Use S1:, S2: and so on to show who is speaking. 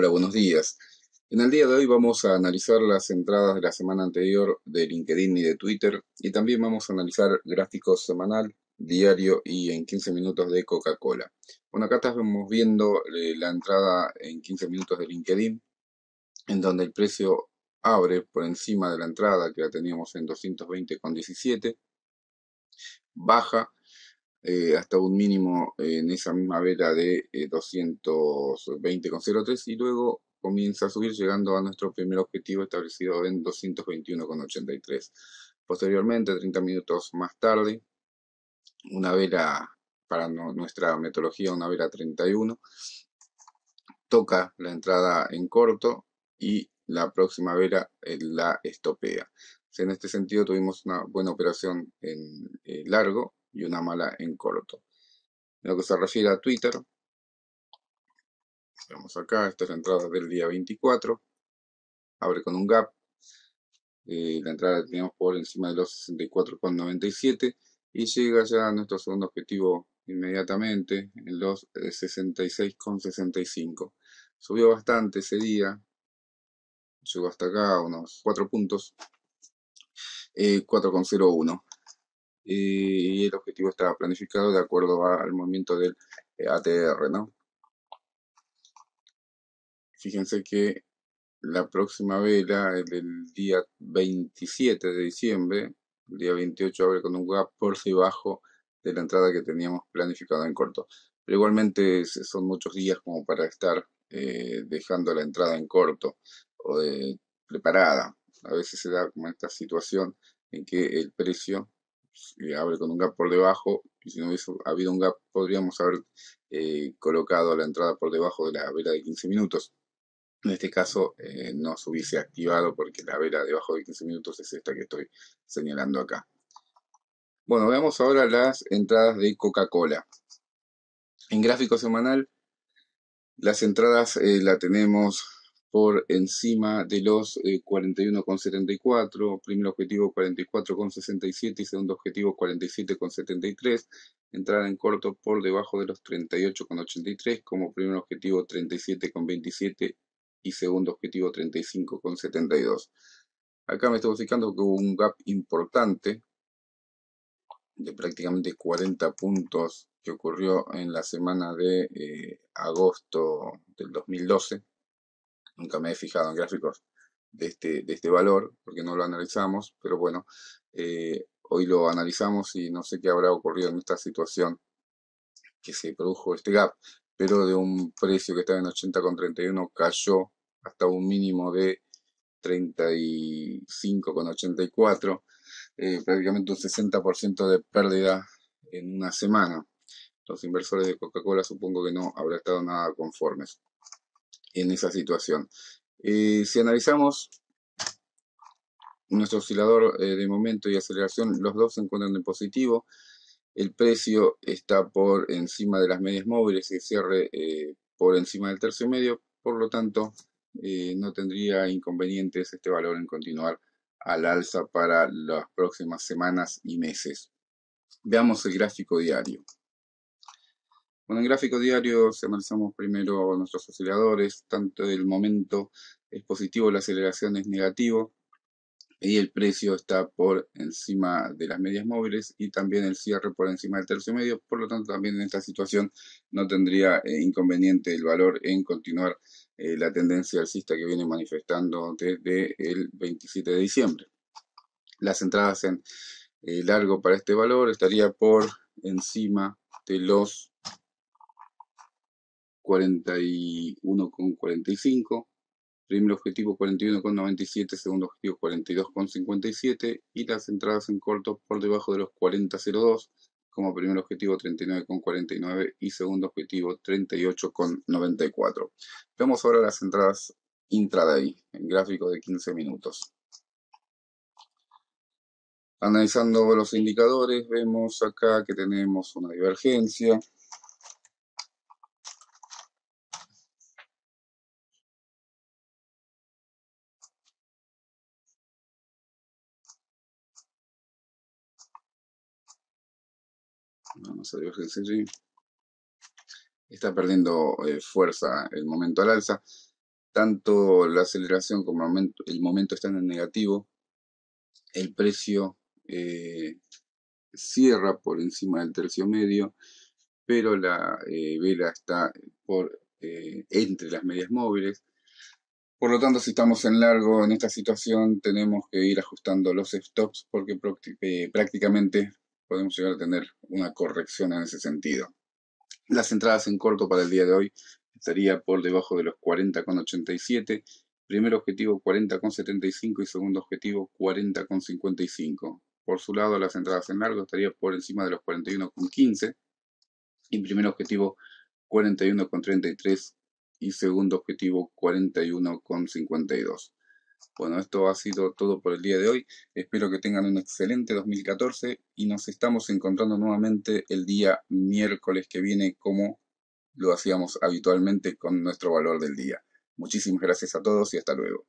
S1: Hola, buenos días. En el día de hoy vamos a analizar las entradas de la semana anterior de LinkedIn y de Twitter y también vamos a analizar gráficos semanal, diario y en 15 minutos de Coca-Cola. Bueno, acá estamos viendo eh, la entrada en 15 minutos de LinkedIn, en donde el precio abre por encima de la entrada que la teníamos en 220,17, baja eh, hasta un mínimo eh, en esa misma vela de 220,03 eh, y luego comienza a subir llegando a nuestro primer objetivo establecido en 221,83. Posteriormente, 30 minutos más tarde, una vela para nuestra metodología, una vela 31, toca la entrada en corto y la próxima vela la estopea. En este sentido tuvimos una buena operación en largo y una mala en corto. En lo que se refiere a Twitter, vemos acá, Esta es la entrada del día 24, abre con un gap, eh, la entrada la tenemos por encima de los 64,97 y llega ya a nuestro segundo objetivo inmediatamente en los 66,65. Eh, Subió bastante ese día, llegó hasta acá unos 4 puntos, 4,01. Eh, y, el objetivo estaba planificado de acuerdo al movimiento del eh, ATR, ¿no? Fíjense que la próxima vela, es el día 27 de diciembre, el día 28 abre con un gap por bajo de la entrada que teníamos planificada en corto. Pero igualmente son muchos días como para estar eh, dejando la entrada en corto o preparada. A veces se da como esta situación en que el precio abre con un gap por debajo y si no hubiese habido un gap podríamos haber eh, colocado la entrada por debajo de la vela de 15 minutos. En este caso eh, no se hubiese activado porque la vela debajo de 15 minutos es esta que estoy señalando acá. Bueno, veamos ahora las entradas de Coca-Cola. En gráfico semanal, las entradas eh, la tenemos por encima de los 41,74, eh, primer objetivo 44,67 y segundo objetivo 47,73, entrada en corto por debajo de los 38,83 como primer objetivo 37,27 y segundo objetivo 35,72. Acá me estoy fijando que hubo un gap importante de prácticamente 40 puntos que ocurrió en la semana de eh, agosto del 2012 nunca me he fijado en gráficos de este, de este valor, porque no lo analizamos, pero bueno, eh, hoy lo analizamos y no sé qué habrá ocurrido en esta situación que se produjo este gap, pero de un precio que estaba en 80,31 cayó hasta un mínimo de 35,84, eh, prácticamente un 60% de pérdida en una semana. Los inversores de Coca-Cola supongo que no habrá estado nada conformes en esa situación. Eh, si analizamos nuestro oscilador eh, de momento y aceleración, los dos se encuentran en positivo. El precio está por encima de las medias móviles y cierre eh, por encima del tercio y medio. Por lo tanto, no tendría inconvenientes este valor en continuar al alza para las próximas semanas y meses. Veamos el gráfico diario. Bueno, en gráfico diario se analizamos primero nuestros aceleradores, tanto el momento es positivo, la aceleración es negativo y el precio está por encima de las medias móviles y también el cierre por encima del tercio medio, por lo tanto también en esta situación no tendría eh, inconveniente el valor en continuar eh, la tendencia alcista que viene manifestando desde el 27 de diciembre. Las entradas en eh, largo para este valor estaría por encima de los 41,45, primer objetivo 41,97, segundo objetivo 42,57 y las entradas en corto por debajo de los 40,02 como primer objetivo 39,49 y segundo objetivo 38,94. vemos ahora las entradas intraday en gráfico de 15 minutos. Analizando los indicadores, vemos acá que tenemos una divergencia Vamos a allí. Está perdiendo eh, fuerza el momento al alza. Tanto la aceleración como el momento, están en negativo. El precio eh, cierra por encima del tercio medio, pero la eh, vela está entre las medias móviles. Por lo tanto, si estamos en largo en esta situación, tenemos que ir ajustando los stops porque prácticamente podemos llegar a tener una corrección en ese sentido. Las entradas en corto para el día de hoy estaría por debajo de los 40,87, primer objetivo 40,75 y segundo objetivo 40,55. Por su lado, las entradas en largo estarían por encima de los 41,15 y primer objetivo 41,33 y segundo objetivo 41,52. Bueno, esto ha sido todo por el día de hoy. Espero que tengan un excelente 2014 y nos estamos encontrando nuevamente el día miércoles que viene como lo hacíamos habitualmente con nuestro valor del día. Muchísimas gracias a todos y hasta luego.